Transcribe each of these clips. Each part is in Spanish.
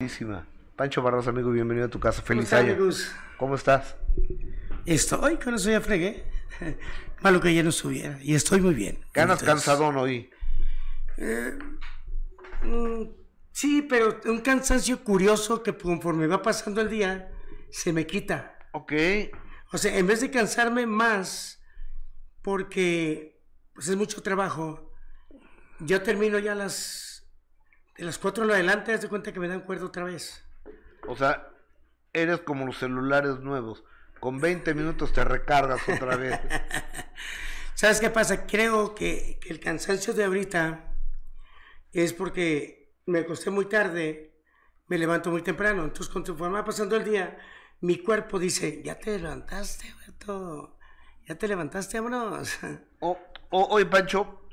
Buenísima. Pancho Barros, amigo, bienvenido a tu casa. Feliz año. Amigos? ¿Cómo estás? Estoy, con eso ya fregué. Malo que ya no estuviera. Y estoy muy bien. ¿Ganas cansado hoy? Eh, mm, sí, pero un cansancio curioso que conforme va pasando el día, se me quita. Ok. O sea, en vez de cansarme más, porque pues, es mucho trabajo, yo termino ya las de las 4 en adelante, haz de cuenta que me dan cuerdo otra vez. O sea, eres como los celulares nuevos. Con 20 minutos te recargas otra vez. ¿Sabes qué pasa? Creo que, el cansancio de ahorita es porque me acosté muy tarde, me levanto muy temprano. Entonces, conforme forma pasando el día, mi cuerpo dice, ya te levantaste, todo Ya te levantaste, vámonos. oye, Pancho,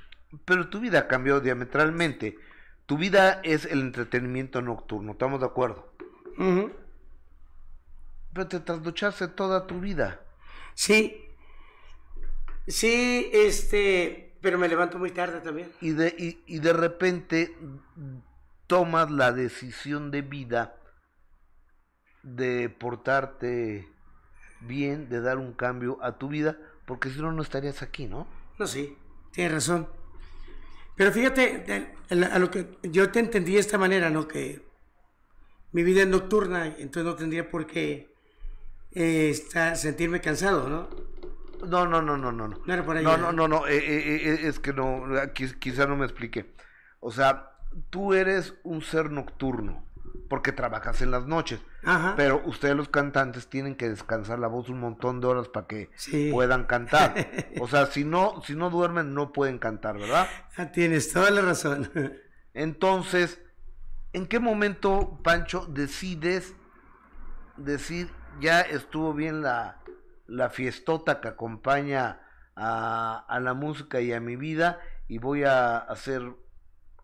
pero tu vida cambió diametralmente tu vida es el entretenimiento nocturno, ¿estamos de acuerdo? Pero te trasnochaste toda tu vida. Sí. Sí, este, pero me levanto muy tarde también. Y de, y de repente tomas la decisión de vida de portarte bien, de dar un cambio a tu vida, porque si no, no estarías aquí, ¿no? No, sí, tienes razón. Pero fíjate, a lo que yo te entendí de esta manera, ¿no? Que mi vida es nocturna, entonces no tendría por qué eh, sentirme cansado, ¿no? No, no, no, no, no. No, no, no, no, no. Eh, eh, es que no, quizá no me explique. O sea, tú eres un ser nocturno porque trabajas en las noches. Pero ustedes los cantantes tienen que descansar la voz un montón de horas para que puedan cantar. O sea, si no, si no duermen no pueden cantar, ¿verdad? Ah, tienes toda la razón. Entonces, ¿en qué momento, Pancho, decides decir ya estuvo bien la, la fiestota que acompaña a, a la música y a mi vida y voy a hacer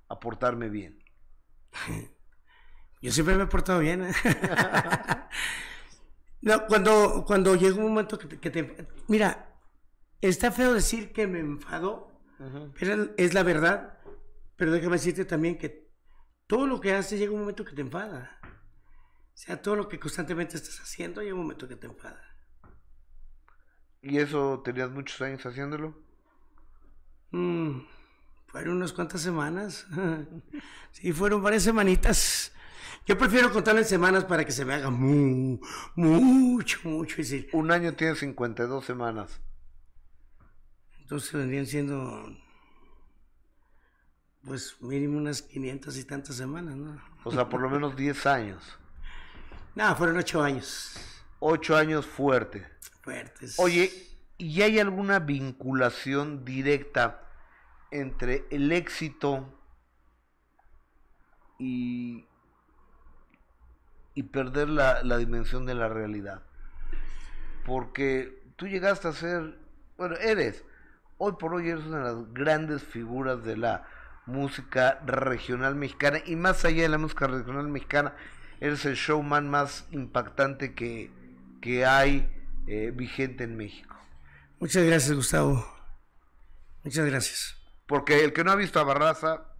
aportarme bien? Yo siempre me he portado bien. cuando, cuando llega un momento que te, Mira, está feo decir que me enfado, pero es la verdad. Pero déjame decirte también que todo lo que haces llega un momento que te enfada. O sea, todo lo que constantemente estás haciendo llega un momento que te enfada. ¿Y eso tenías muchos años haciéndolo? Mm, fueron unas cuantas semanas. sí, fueron varias semanitas. Yo prefiero contar en semanas para que se me haga mucho, mucho, mucho. Un año tiene 52 semanas. Entonces vendrían siendo, pues mínimo unas 500 y tantas semanas, ¿no? O sea, por lo menos 10 años. No, fueron 8 años. 8 años fuerte. Fuertes. Oye, ¿y hay alguna vinculación directa entre el éxito y y perder la, la dimensión de la realidad. Porque tú llegaste a ser, bueno, eres, hoy por hoy eres una de las grandes figuras de la música regional mexicana y más allá de la música regional mexicana, eres el showman más impactante que, que hay eh, vigente en México. Muchas gracias, Gustavo. Muchas gracias. Porque el que no ha visto a Barraza,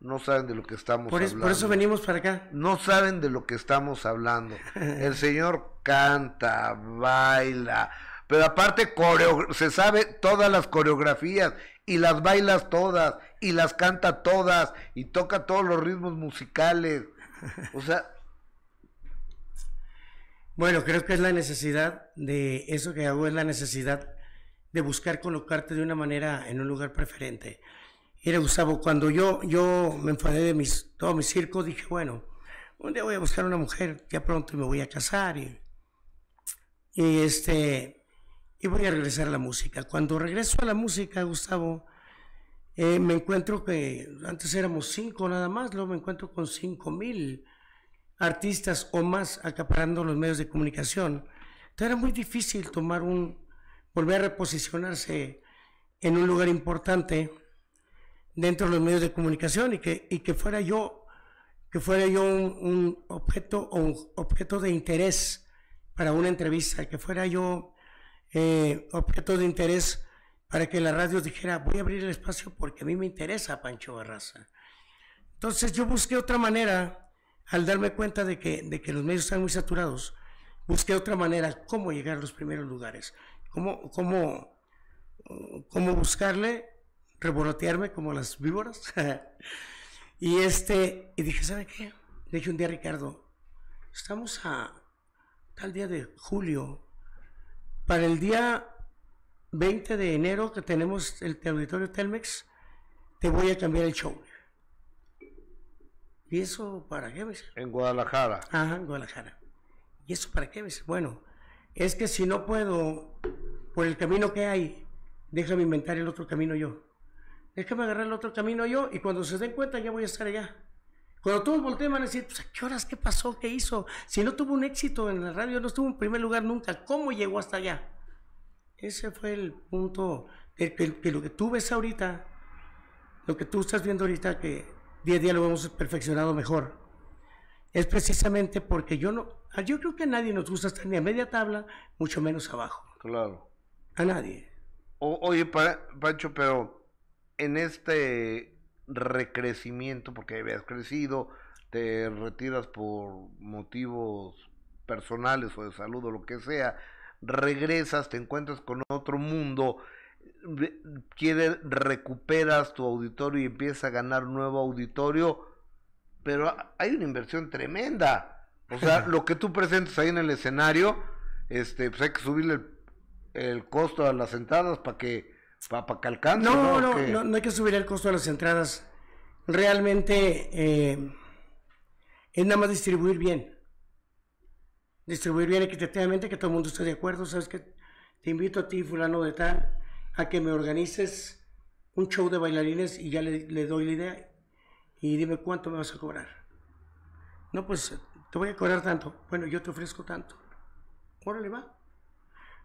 no saben de lo que estamos hablando. Por eso venimos para acá. No saben de lo que estamos hablando. El señor canta, baila, pero aparte coreo, se sabe todas las coreografías y las bailas todas y las canta todas y toca todos los ritmos musicales. O sea... Bueno, creo que es la necesidad de eso que hago, es la necesidad de buscar colocarte de una manera en un lugar preferente. Mira, Gustavo, cuando yo, yo me enfadé de mis, todo mi circo, dije, bueno, un día voy a buscar una mujer, ya pronto me voy a casar y, este, y voy a regresar a la música. Cuando regreso a la música, Gustavo, eh, me encuentro que antes éramos cinco nada más, luego me encuentro con cinco mil artistas o más acaparando los medios de comunicación. Entonces era muy difícil tomar un, volver a reposicionarse en un lugar importante dentro de los medios de comunicación y que, y que fuera yo, que fuera yo un, objeto un objeto de interés para una entrevista, que fuera yo eh, objeto de interés para que la radio dijera, voy a abrir el espacio porque a mí me interesa Pancho Barraza. Entonces yo busqué otra manera, al darme cuenta de que, de que los medios están muy saturados, busqué otra manera, cómo llegar a los primeros lugares, cómo, cómo, cómo buscarle Reborotearme como las víboras. y este, y dije, ¿sabe qué? Le dije un día Ricardo, estamos a tal día de julio, para el día 20 de enero que tenemos el auditorio Telmex, te voy a cambiar el show. ¿Y eso para qué? Ves? En Guadalajara. Ajá, en Guadalajara. ¿Y eso para qué? Ves? Bueno, es que si no puedo, por el camino que hay, déjame inventar el otro camino yo que me agarrar el otro camino yo y cuando se den cuenta ya voy a estar allá. Cuando todos volteen van a decir, pues, qué horas? ¿Qué pasó? ¿Qué hizo? Si no tuvo un éxito en la radio, no estuvo en primer lugar nunca, ¿cómo llegó hasta allá? Ese fue el punto, que, lo que tú ves ahorita, lo que tú estás viendo ahorita, que día a día lo hemos perfeccionado mejor, es precisamente porque yo no, yo creo que a nadie nos gusta estar ni a media tabla, mucho menos abajo. Claro. A nadie. oye, Pancho, pero en este recrecimiento, porque habías crecido, te retiras por motivos personales o de salud o lo que sea, regresas, te encuentras con otro mundo, quieres, recuperas tu auditorio y empiezas a ganar nuevo auditorio, pero hay una inversión tremenda. O sea, lo que tú presentes ahí en el escenario, este, pues hay que subirle el costo a las entradas para que no, no, no, hay que subir el costo de las entradas. Realmente eh, es nada más distribuir bien. Distribuir bien equitativamente, que todo el mundo esté de acuerdo. Sabes que te invito a ti, fulano de tal, a que me organices un show de bailarines y ya le, le doy la idea. Y dime cuánto me vas a cobrar. No, pues te voy a cobrar tanto. Bueno, yo te ofrezco tanto. Órale, va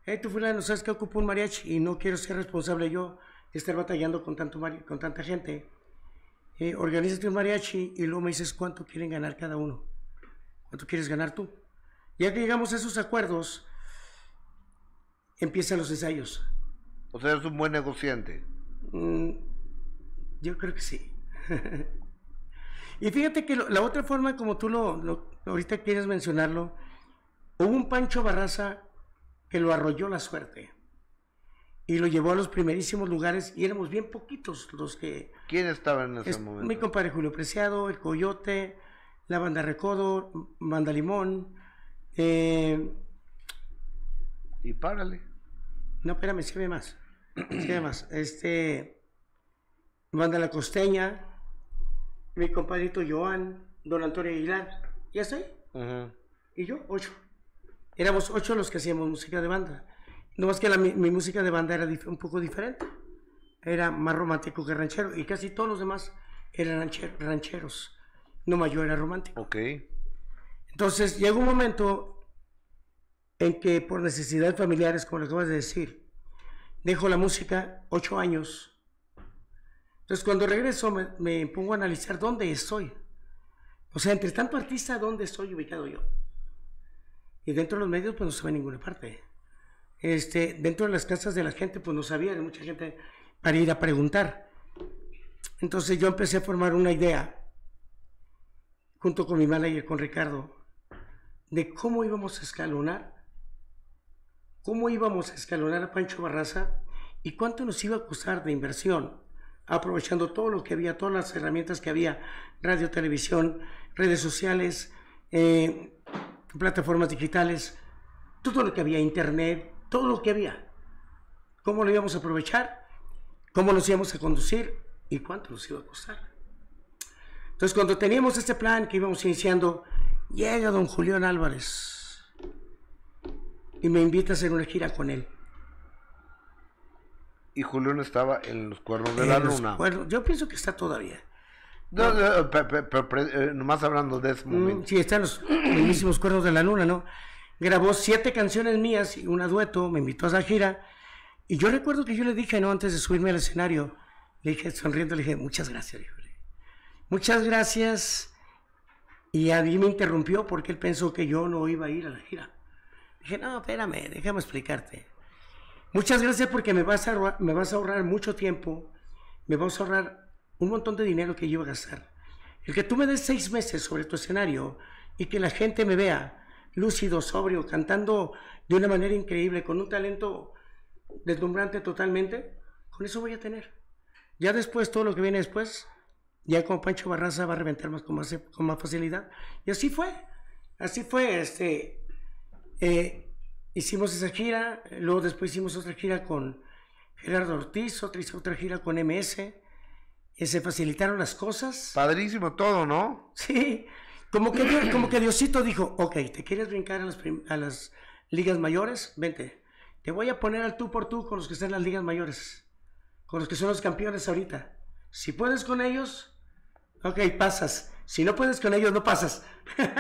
hey, tú no ¿sabes que ocupo un mariachi y no quiero ser responsable yo de estar batallando con, tanto con tanta gente? Eh, organízate un mariachi y luego me dices cuánto quieren ganar cada uno, cuánto quieres ganar tú. Ya que llegamos a esos acuerdos, empiezan los ensayos. O sea, eres un buen negociante. Mm, yo creo que sí. y fíjate que la otra forma, como tú lo, ahorita quieres mencionarlo, hubo un Pancho Barraza lo arrolló la suerte y lo llevó a los primerísimos lugares y éramos bien poquitos los que... ¿Quién estaba en ese momento? Mi compadre Julio Preciado, El Coyote, la banda Recodo, banda Limón. Eh, y párale. No, espérame, sirve más. ve más. Este, Manda La Costeña, mi compadrito Joan, don Antonio Aguilar. ¿Ya estoy? ¿Y yo? Ocho éramos ocho los que hacíamos música de banda. No más que mi, música de banda era un poco diferente. Era más romántico que ranchero. Y casi todos los demás eran rancheros. No mayor yo era romántico. Ok. Entonces llegó un momento en que por necesidades familiares, como lo acabas de decir, dejo la música ocho años. Entonces cuando regreso me, me pongo a analizar dónde estoy. O sea, entre tanto artista, ¿dónde estoy ubicado yo? Y dentro de los medios, pues no se ve a ninguna parte. Este, dentro de las casas de la gente, pues no sabía, de mucha gente para ir a preguntar. Entonces yo empecé a formar una idea, junto con mi mala y con Ricardo, de cómo íbamos a escalonar, cómo íbamos a escalonar a Pancho Barraza y cuánto nos iba a costar de inversión, aprovechando todo lo que había, todas las herramientas que había, radio, televisión, redes sociales, eh, plataformas digitales, todo lo que había, internet, todo lo que había. ¿Cómo lo íbamos a aprovechar? ¿Cómo nos íbamos a conducir? ¿Y cuánto nos iba a costar? Entonces, cuando teníamos este plan que íbamos iniciando, llega don Julián Álvarez y me invita a hacer una gira con él. Y Julián estaba en los cuernos de la luna. bueno yo pienso que está todavía. No, no pero, pero, eh, nomás hablando de ese mm, momento. Sí, están los bellísimos cuernos de la luna, ¿no? Grabó siete canciones mías y una dueto, me invitó a esa gira. Y yo recuerdo que yo le dije, ¿no? Antes de subirme al escenario, le dije, sonriendo, le dije, muchas gracias, Muchas gracias. Y a mí me interrumpió porque él pensó que yo no iba a ir a la gira. Dije, no, espérame, déjame explicarte. Muchas gracias porque me vas a, me vas a ahorrar mucho tiempo, me vas a ahorrar un montón de dinero que yo iba a gastar. El que tú me des seis meses sobre tu escenario y que la gente me vea lúcido, sobrio, cantando de una manera increíble, con un talento deslumbrante totalmente, con eso voy a tener. Ya después, todo lo que viene después, ya como Pancho Barraza va a reventar más con, más, con más facilidad. Y así fue, así fue. Este, eh, hicimos esa gira, luego después hicimos otra gira con Gerardo Ortiz, otra, otra gira con MS eh, se facilitaron las cosas. Padrísimo todo, ¿no? Sí, como que, como que Diosito dijo, ok, ¿te quieres brincar a las, a las ligas mayores? Vente, te voy a poner al tú por tú con los que están en las ligas mayores, con los que son los campeones ahorita. Si puedes con ellos, ok, pasas. Si no puedes con ellos, no pasas.